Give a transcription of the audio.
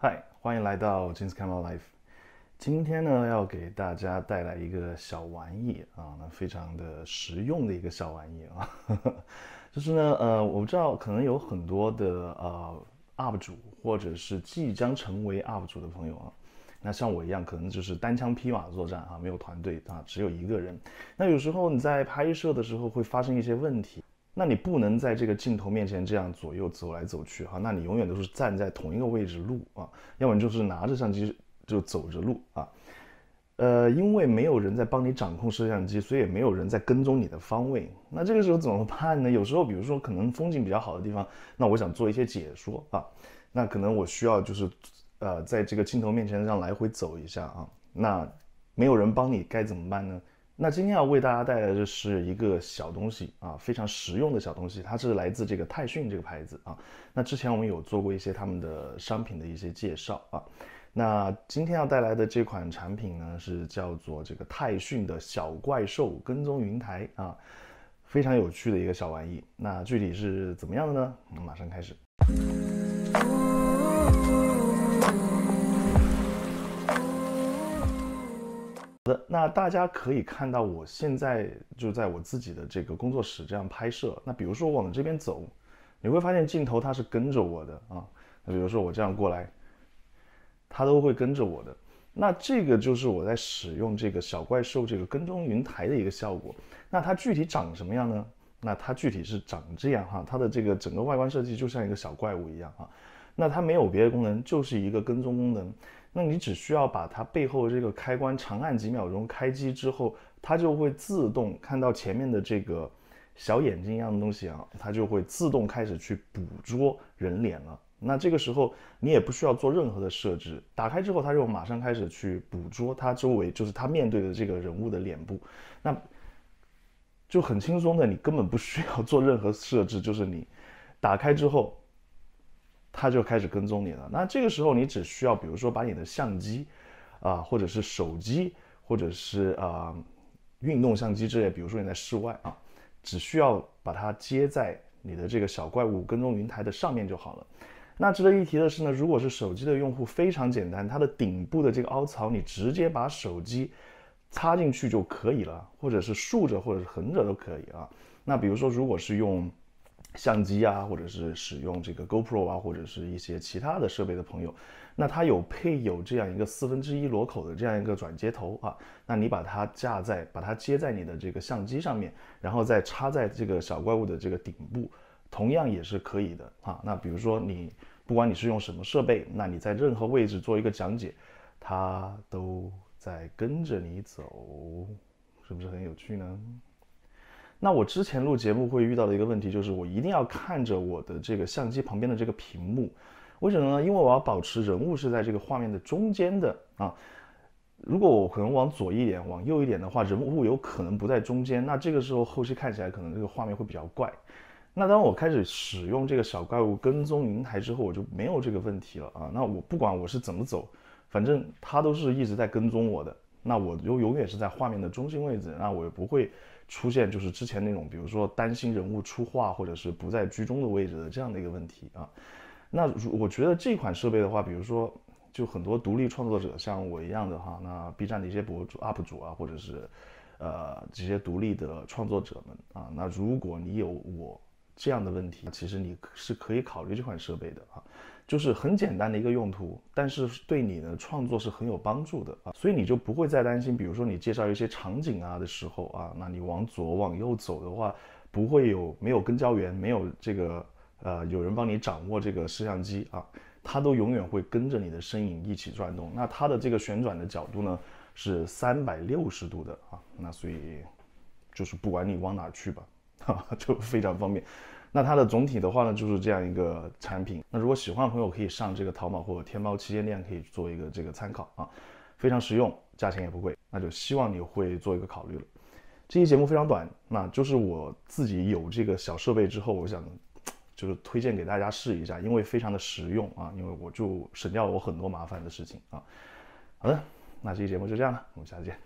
嗨，欢迎来到 Jeans Camera Life。今天呢，要给大家带来一个小玩意啊，那非常的实用的一个小玩意啊，就是呢，呃，我不知道可能有很多的呃 UP 主或者是即将成为 UP 主的朋友啊，那像我一样，可能就是单枪匹马作战啊，没有团队啊，只有一个人。那有时候你在拍摄的时候会发生一些问题。那你不能在这个镜头面前这样左右走来走去哈，那你永远都是站在同一个位置录啊，要么就是拿着相机就走着录啊，呃，因为没有人在帮你掌控摄像机，所以也没有人在跟踪你的方位。那这个时候怎么办呢？有时候比如说可能风景比较好的地方，那我想做一些解说啊，那可能我需要就是呃在这个镜头面前这样来回走一下啊，那没有人帮你该怎么办呢？那今天要为大家带来的是一个小东西啊，非常实用的小东西，它是来自这个泰讯这个牌子啊。那之前我们有做过一些他们的商品的一些介绍啊。那今天要带来的这款产品呢，是叫做这个泰讯的小怪兽跟踪云台啊，非常有趣的一个小玩意。那具体是怎么样的呢？我们马上开始。那大家可以看到，我现在就在我自己的这个工作室这样拍摄。那比如说往这边走，你会发现镜头它是跟着我的啊。那比如说我这样过来，它都会跟着我的。那这个就是我在使用这个小怪兽这个跟踪云台的一个效果。那它具体长什么样呢？那它具体是长这样哈，它的这个整个外观设计就像一个小怪物一样啊。那它没有别的功能，就是一个跟踪功能。那你只需要把它背后这个开关长按几秒钟，开机之后，它就会自动看到前面的这个小眼睛一样的东西啊，它就会自动开始去捕捉人脸了。那这个时候你也不需要做任何的设置，打开之后它就马上开始去捕捉它周围，就是它面对的这个人物的脸部，那就很轻松的，你根本不需要做任何设置，就是你打开之后。它就开始跟踪你了。那这个时候，你只需要，比如说，把你的相机啊，或者是手机，或者是呃运动相机之类，比如说你在室外啊，只需要把它接在你的这个小怪物跟踪云台的上面就好了。那值得一提的是呢，如果是手机的用户，非常简单，它的顶部的这个凹槽，你直接把手机插进去就可以了，或者是竖着，或者是横着都可以啊。那比如说，如果是用相机啊，或者是使用这个 GoPro 啊，或者是一些其他的设备的朋友，那它有配有这样一个四分之一螺口的这样一个转接头啊，那你把它架在，把它接在你的这个相机上面，然后再插在这个小怪物的这个顶部，同样也是可以的啊。那比如说你，不管你是用什么设备，那你在任何位置做一个讲解，它都在跟着你走，是不是很有趣呢？那我之前录节目会遇到的一个问题就是，我一定要看着我的这个相机旁边的这个屏幕，为什么呢？因为我要保持人物是在这个画面的中间的啊。如果我可能往左一点，往右一点的话，人物有可能不在中间，那这个时候后期看起来可能这个画面会比较怪。那当我开始使用这个小怪物跟踪云台之后，我就没有这个问题了啊。那我不管我是怎么走，反正它都是一直在跟踪我的。那我就永远是在画面的中心位置，那我也不会出现就是之前那种，比如说担心人物出画或者是不在居中的位置的这样的一个问题啊。那我觉得这款设备的话，比如说就很多独立创作者像我一样的哈，那 B 站的一些博主、UP 主啊，或者是呃这些独立的创作者们啊，那如果你有我。这样的问题，其实你是可以考虑这款设备的啊，就是很简单的一个用途，但是对你的创作是很有帮助的啊，所以你就不会再担心，比如说你介绍一些场景啊的时候啊，那你往左往右走的话，不会有没有跟焦源，没有这个呃有人帮你掌握这个摄像机啊，它都永远会跟着你的身影一起转动。那它的这个旋转的角度呢是三百六十度的啊，那所以就是不管你往哪去吧，就非常方便。那它的总体的话呢，就是这样一个产品。那如果喜欢的朋友，可以上这个淘宝或者天猫旗舰店，可以做一个这个参考啊，非常实用，价钱也不贵。那就希望你会做一个考虑了。这期节目非常短，那就是我自己有这个小设备之后，我想，就是推荐给大家试一下，因为非常的实用啊，因为我就省掉了我很多麻烦的事情啊。好的，那这期节目就这样了，我们下次见。